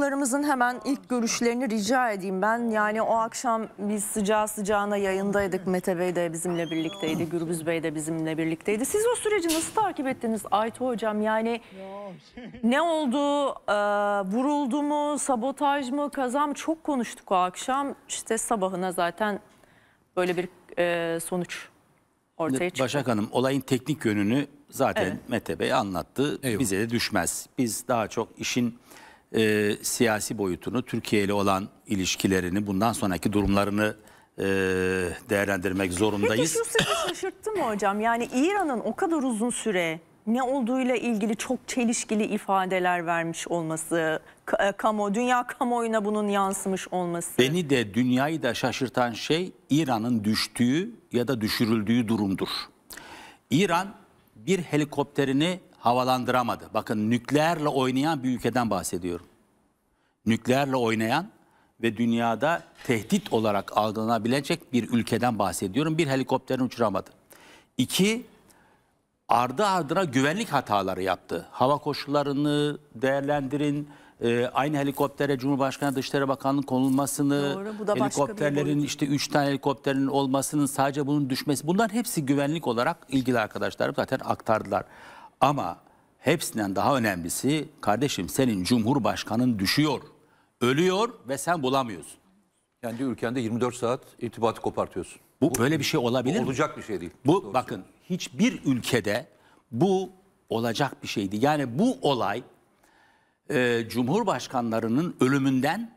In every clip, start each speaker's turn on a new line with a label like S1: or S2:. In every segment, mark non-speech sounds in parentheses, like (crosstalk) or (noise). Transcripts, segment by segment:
S1: konuklarımızın hemen ilk görüşlerini rica edeyim ben. Yani o akşam biz sıcağı sıcağına yayındaydık. Mete Bey de bizimle birlikteydi. Gürbüz Bey de bizimle birlikteydi. Siz o süreci nasıl takip ettiniz Aytu Hocam? Yani ne oldu? E, vuruldu mu? Sabotaj mı? Kazam Çok konuştuk o akşam. İşte sabahına zaten böyle bir e, sonuç ortaya çıktı.
S2: Başak Hanım olayın teknik yönünü zaten evet. Mete Bey anlattı. Eyvallah. Bize de düşmez. Biz daha çok işin e, siyasi boyutunu, Türkiye ile olan ilişkilerini, bundan sonraki durumlarını e, değerlendirmek zorundayız. Peki
S1: şu sizi şaşırttı mı hocam? Yani İran'ın o kadar uzun süre ne olduğuyla ilgili çok çelişkili ifadeler vermiş olması, e, kamu, dünya kamuoyuna bunun yansımış olması.
S2: Beni de dünyayı da şaşırtan şey İran'ın düştüğü ya da düşürüldüğü durumdur. İran bir helikopterini havalandıramadı. Bakın nükleerle oynayan bir ülkeden bahsediyorum. Nükleerle oynayan ve dünyada tehdit olarak algılanabilecek bir ülkeden bahsediyorum. Bir helikopterin uçuramadı. İki, ardı ardına güvenlik hataları yaptı. Hava koşullarını değerlendirin, e, aynı helikoptere Cumhurbaşkanı Dışişleri Bakanlığı konulmasını, Doğru, helikopterlerin işte 3 tane helikopterin olmasının sadece bunun düşmesi. Bunların hepsi güvenlik olarak ilgili arkadaşlarım zaten aktardılar. Ama hepsinden daha önemlisi kardeşim senin cumhurbaşkanın düşüyor, ölüyor ve sen bulamıyorsun. Kendi ülkende 24 saat irtibatı kopartıyorsun. Bu, bu böyle bir şey olabilir bu Olacak mi? bir şey değil. Bu Doğrusu. bakın hiçbir ülkede bu olacak bir şeydi. Yani bu olay e, cumhurbaşkanlarının ölümünden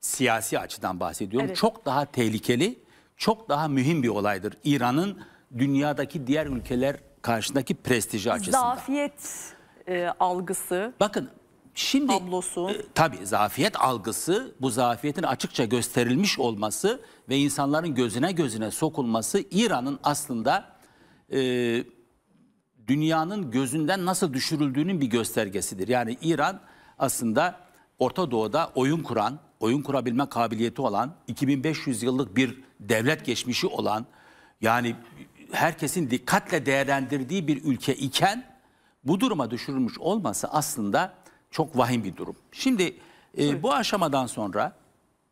S2: siyasi açıdan bahsediyorum. Evet. Çok daha tehlikeli, çok daha mühim bir olaydır. İran'ın dünyadaki diğer ülkeler karşısındaki prestiji açısından.
S1: Zafiyet e, algısı.
S2: Bakın şimdi tablosu. E, tabii zafiyet algısı bu zafiyetin açıkça gösterilmiş olması ve insanların gözüne gözüne sokulması İran'ın aslında e, dünyanın gözünden nasıl düşürüldüğünün bir göstergesidir. Yani İran aslında Orta Doğu'da oyun kuran, oyun kurabilme kabiliyeti olan, 2500 yıllık bir devlet geçmişi olan, yani herkesin dikkatle değerlendirdiği bir ülke iken bu duruma düşürülmüş olması aslında çok vahim bir durum. Şimdi e, bu aşamadan sonra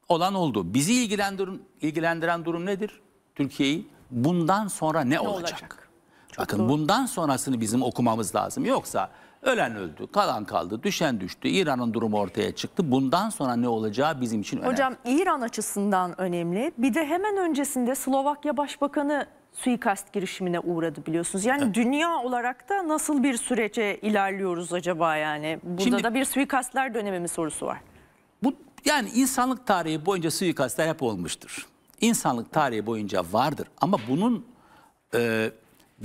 S2: olan oldu. Bizi ilgilendiren, ilgilendiren durum nedir? Türkiye'yi bundan sonra ne, ne olacak? olacak? Bakın doğru. bundan sonrasını bizim okumamız lazım. Yoksa Ölen öldü, kalan kaldı, düşen düştü. İran'ın durumu ortaya çıktı. Bundan sonra ne olacağı bizim için önemli. Hocam
S1: İran açısından önemli. Bir de hemen öncesinde Slovakya Başbakanı suikast girişimine uğradı biliyorsunuz. Yani evet. dünya olarak da nasıl bir sürece ilerliyoruz acaba yani? Burada Şimdi, da bir suikastlar dönemi mi sorusu var.
S2: Bu yani insanlık tarihi boyunca suikastlar hep olmuştur. İnsanlık tarihi boyunca vardır ama bunun e,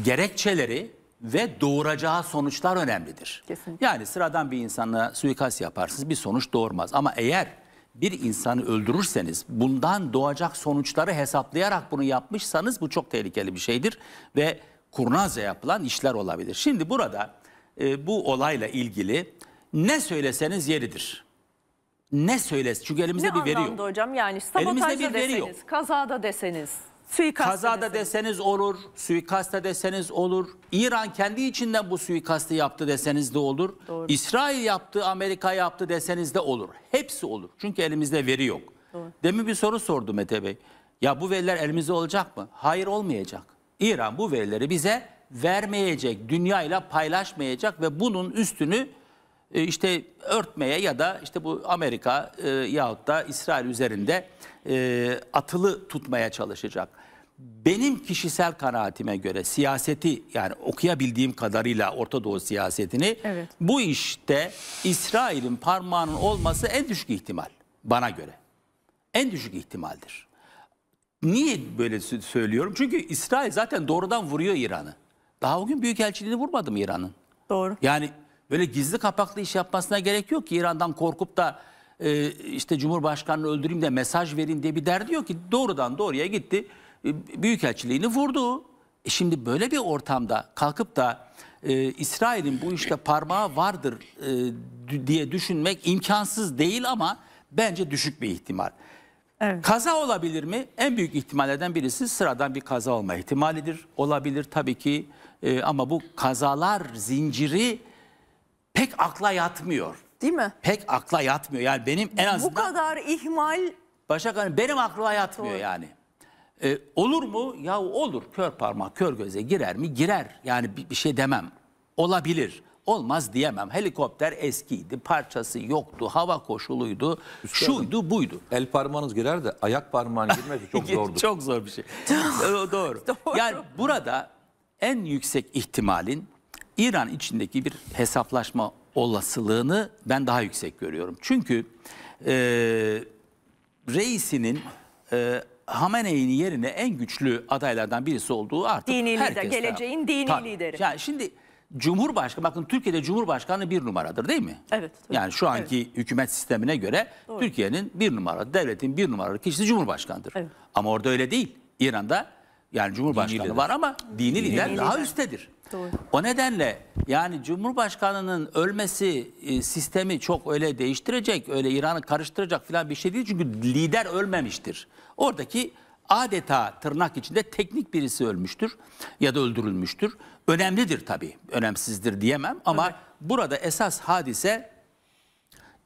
S2: gerekçeleri ve doğuracağı sonuçlar önemlidir. Kesinlikle. Yani sıradan bir insana suikast yaparsınız bir sonuç doğurmaz. Ama eğer bir insanı öldürürseniz bundan doğacak sonuçları hesaplayarak bunu yapmışsanız bu çok tehlikeli bir şeydir. Ve kurnazca yapılan işler olabilir. Şimdi burada e, bu olayla ilgili ne söyleseniz yeridir. Ne söylesin? çünkü elimizde ne bir veri yok. Ne anlamda
S1: hocam yani sabotajda bir veri deseniz, kazada deseniz.
S2: Suikast Kazada deseniz. deseniz olur, suikasta deseniz olur. İran kendi içinden bu suikastı yaptı deseniz de olur. Doğru. İsrail yaptı, Amerika yaptı deseniz de olur. Hepsi olur. Çünkü elimizde veri yok. Doğru. Demin bir soru sordu Mete Bey. Ya bu veriler elimizde olacak mı? Hayır olmayacak. İran bu verileri bize vermeyecek, dünyayla paylaşmayacak ve bunun üstünü e, işte örtmeye ya da işte bu Amerika e, yahut da İsrail üzerinde e, atılı tutmaya çalışacak. Benim kişisel kanaatime göre siyaseti yani okuyabildiğim kadarıyla Orta Doğu siyasetini evet. bu işte İsrail'in parmağının olması en düşük ihtimal bana göre. En düşük ihtimaldir. Niye böyle söylüyorum? Çünkü İsrail zaten doğrudan vuruyor İran'ı. Daha o gün Büyükelçiliğini vurmadı mı İran'ın? Doğru. Yani böyle gizli kapaklı iş yapmasına gerek yok ki İran'dan korkup da e, işte Cumhurbaşkanı'nı öldüreyim de mesaj verin diye bir derdi yok ki doğrudan doğruya gitti e, Büyükelçiliğini vurdu. E şimdi böyle bir ortamda kalkıp da e, İsrail'in bu işte parmağı vardır e, diye düşünmek imkansız değil ama bence düşük bir ihtimal. Evet. Kaza olabilir mi? En büyük ihtimallerden birisi sıradan bir kaza olma ihtimalidir. Olabilir tabii ki e, ama bu kazalar zinciri pek akla yatmıyor. Değil mi? Pek akla yatmıyor. Yani benim en azından... Bu kadar ihmal... Başak Hanım benim akla yatmıyor Doğru. yani. Ee, olur mu? Ya olur. Kör parmak kör göze girer mi? Girer. Yani bir, bir şey demem. Olabilir. Olmaz diyemem. Helikopter eskiydi, parçası yoktu, hava koşuluydu, Üstelik, şuydu buydu. El parmağınız girer de ayak parmağın girmesi (laughs) çok zordu. çok zor bir şey. (laughs) Doğru. Doğru. Yani burada en yüksek ihtimalin İran içindeki bir hesaplaşma olasılığını ben daha yüksek görüyorum. Çünkü e, reisinin e, Hamene'nin yerine en güçlü adaylardan birisi olduğu artık dini herkes lider, geleceğin taraf. dini Tabii. lideri. Yani şimdi Cumhurbaşkanı bakın Türkiye'de Cumhurbaşkanı bir numaradır değil mi? Evet. Tabii. Yani şu anki evet. hükümet sistemine göre Türkiye'nin bir numara, devletin bir numaralı kişisi Cumhurbaşkanıdır. Evet. Ama orada öyle değil. İran'da yani Cumhurbaşkanı dini var ama dini, dini lider, lider daha üsttedir. Doğru. O nedenle yani Cumhurbaşkanı'nın ölmesi e, sistemi çok öyle değiştirecek, öyle İran'ı karıştıracak falan bir şey değil. Çünkü lider ölmemiştir. Oradaki adeta tırnak içinde teknik birisi ölmüştür ya da öldürülmüştür. Önemlidir tabii, önemsizdir diyemem ama evet. burada esas hadise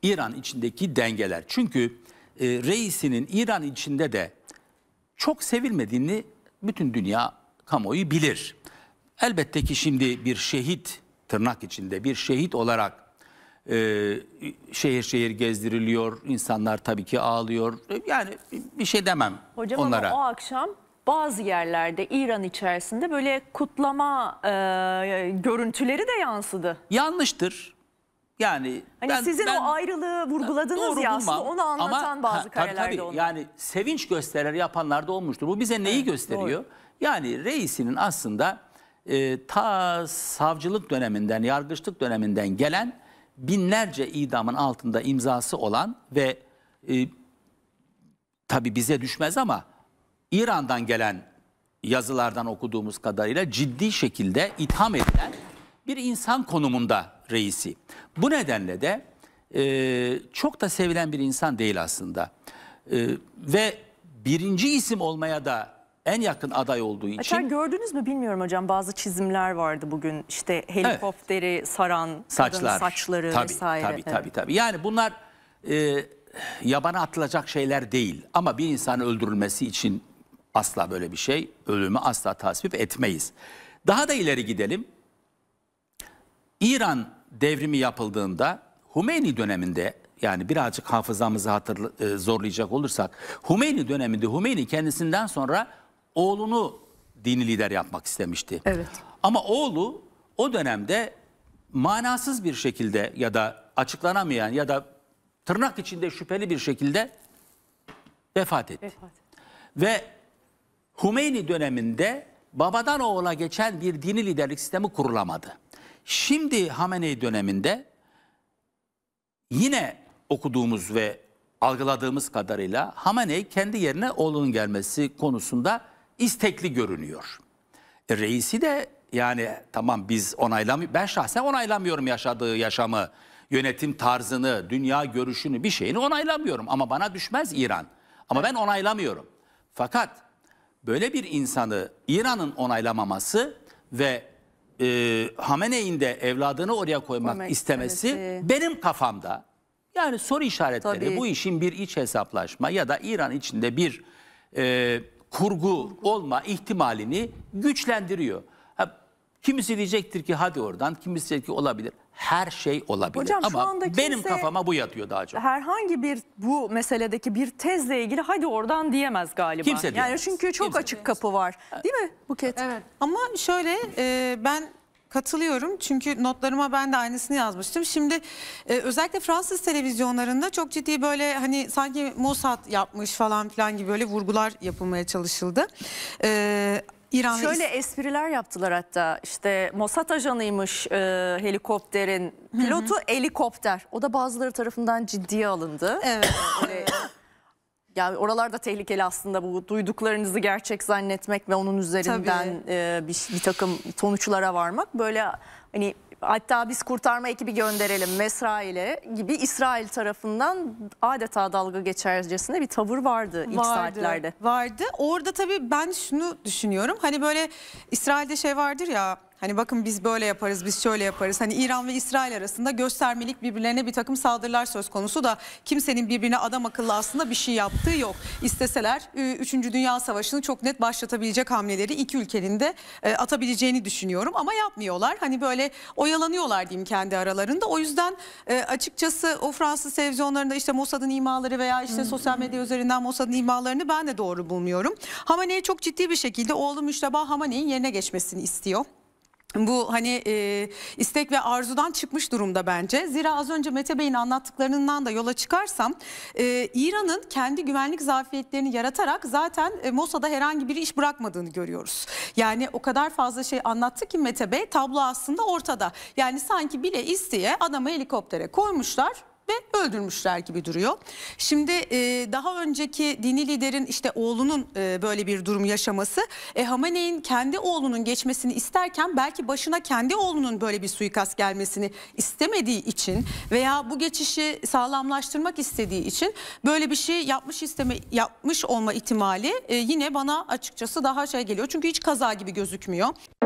S2: İran içindeki dengeler. Çünkü e, reisinin İran içinde de çok sevilmediğini bütün dünya kamuoyu bilir. Elbette ki şimdi bir şehit tırnak içinde bir şehit olarak e, şehir şehir gezdiriliyor. İnsanlar tabii ki ağlıyor. Yani bir şey demem Hocam onlara. Hocam o
S1: akşam bazı yerlerde İran içerisinde böyle kutlama e, görüntüleri de
S2: yansıdı. Yanlıştır. Yani hani ben, sizin ben, o ayrılığı vurguladınız ya aslında onu anlatan Ama, bazı kareler karelerde tabii, Yani sevinç gösterir yapanlar da olmuştur. Bu bize neyi evet, gösteriyor? Doğru. Yani reisinin aslında e, ta savcılık döneminden, yargıçlık döneminden gelen binlerce idamın altında imzası olan ve e, tabi bize düşmez ama İran'dan gelen yazılardan okuduğumuz kadarıyla ciddi şekilde itham edilen bir insan konumunda reisi. Bu nedenle de e, çok da sevilen bir insan değil aslında. E, ve birinci isim olmaya da en yakın aday olduğu e, için. Açar
S1: gördünüz mü bilmiyorum hocam bazı çizimler vardı bugün işte helikopteri evet. saran saçlar, saçları tabii, vesaire. Tabii tabii evet. tabii
S2: yani bunlar e, yabana atılacak şeyler değil ama bir insanı öldürülmesi için asla böyle bir şey ölümü asla tasvip etmeyiz. Daha da ileri gidelim. İran devrimi yapıldığında Humeyni döneminde yani birazcık hafızamızı hatırla, e, zorlayacak olursak Humeyni döneminde Humeyni kendisinden sonra oğlunu dini lider yapmak istemişti. Evet. Ama oğlu o dönemde manasız bir şekilde ya da açıklanamayan ya da tırnak içinde şüpheli bir şekilde vefat etti. Vefat. Ve Hümeyni döneminde babadan oğula geçen bir dini liderlik sistemi kurulamadı. Şimdi Hamenei döneminde yine okuduğumuz ve algıladığımız kadarıyla Hamenei kendi yerine oğlunun gelmesi konusunda istekli görünüyor. E, reisi de yani tamam biz onaylamıyoruz. Ben şahsen onaylamıyorum yaşadığı yaşamı, yönetim tarzını, dünya görüşünü bir şeyini onaylamıyorum. Ama bana düşmez İran. Ama ben onaylamıyorum. Fakat böyle bir insanı İran'ın onaylamaması ve e, Hamene'in de evladını oraya koymak Koymak istemesi istemesi. benim kafamda. Yani soru işaretleri Tabii. bu işin bir iç hesaplaşma ya da İran içinde bir e, kurgu olma ihtimalini güçlendiriyor. Ha, kimisi diyecektir ki hadi oradan, kimisi diyecek ki olabilir. Her şey olabilir Hocam, ama şu anda kimse, benim kafama bu yatıyor daha çok.
S1: Herhangi bir
S3: bu meseledeki bir tezle ilgili hadi oradan diyemez galiba.
S1: Kimse diyemez. Yani
S2: çünkü çok kimse açık diyemez.
S3: kapı var değil mi Buket? Evet. Ama şöyle e, ben Katılıyorum çünkü notlarıma ben de aynısını yazmıştım. Şimdi e, özellikle Fransız televizyonlarında çok ciddi böyle hani sanki Mossad yapmış falan filan gibi böyle vurgular yapılmaya çalışıldı. E, İran Şöyle
S1: espriler yaptılar hatta işte Mossad ajanıymış e, helikopterin pilotu helikopter. O da bazıları tarafından ciddiye alındı. Evet. Ee, yani oralarda tehlikeli aslında bu duyduklarınızı gerçek zannetmek ve onun üzerinden e, bir, bir takım sonuçlara varmak. Böyle hani hatta biz kurtarma ekibi gönderelim Mesrail'e gibi İsrail tarafından
S3: adeta dalga geçercesine bir tavır vardı ilk vardı, saatlerde. Vardı. Orada tabii ben şunu düşünüyorum. Hani böyle İsrail'de şey vardır ya Hani bakın biz böyle yaparız, biz şöyle yaparız. Hani İran ve İsrail arasında göstermelik birbirlerine bir takım saldırılar söz konusu da kimsenin birbirine adam akıllı aslında bir şey yaptığı yok. İsteseler 3. Dünya Savaşı'nı çok net başlatabilecek hamleleri iki ülkenin de e, atabileceğini düşünüyorum ama yapmıyorlar. Hani böyle oyalanıyorlar diyeyim kendi aralarında. O yüzden e, açıkçası o Fransız televizyonlarında işte Mossad'ın imaları veya işte sosyal medya üzerinden Mossad'ın imalarını ben de doğru bulmuyorum. Hamaney çok ciddi bir şekilde oğlu Müşteba Hamaney'in yerine geçmesini istiyor bu hani e, istek ve arzudan çıkmış durumda bence. Zira az önce Mete Bey'in anlattıklarından da yola çıkarsam e, İran'ın kendi güvenlik zafiyetlerini yaratarak zaten e, Mossad'a herhangi bir iş bırakmadığını görüyoruz. Yani o kadar fazla şey anlattı ki Mete Bey tablo aslında ortada. Yani sanki bile isteye adamı helikoptere koymuşlar ve öldürmüşler gibi duruyor. Şimdi e, daha önceki dini liderin işte oğlunun e, böyle bir durum yaşaması e, Hamaney'in kendi oğlunun geçmesini isterken belki başına kendi oğlunun böyle bir suikast gelmesini istemediği için veya bu geçişi sağlamlaştırmak istediği için böyle bir şey yapmış isteme yapmış olma ihtimali e, yine bana açıkçası daha şey geliyor. Çünkü hiç kaza gibi gözükmüyor.